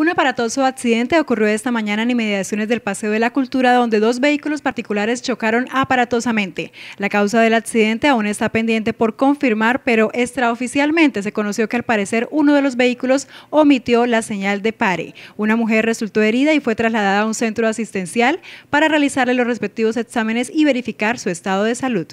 Un aparatoso accidente ocurrió esta mañana en inmediaciones del Paseo de la Cultura donde dos vehículos particulares chocaron aparatosamente. La causa del accidente aún está pendiente por confirmar, pero extraoficialmente se conoció que al parecer uno de los vehículos omitió la señal de pare. Una mujer resultó herida y fue trasladada a un centro asistencial para realizarle los respectivos exámenes y verificar su estado de salud.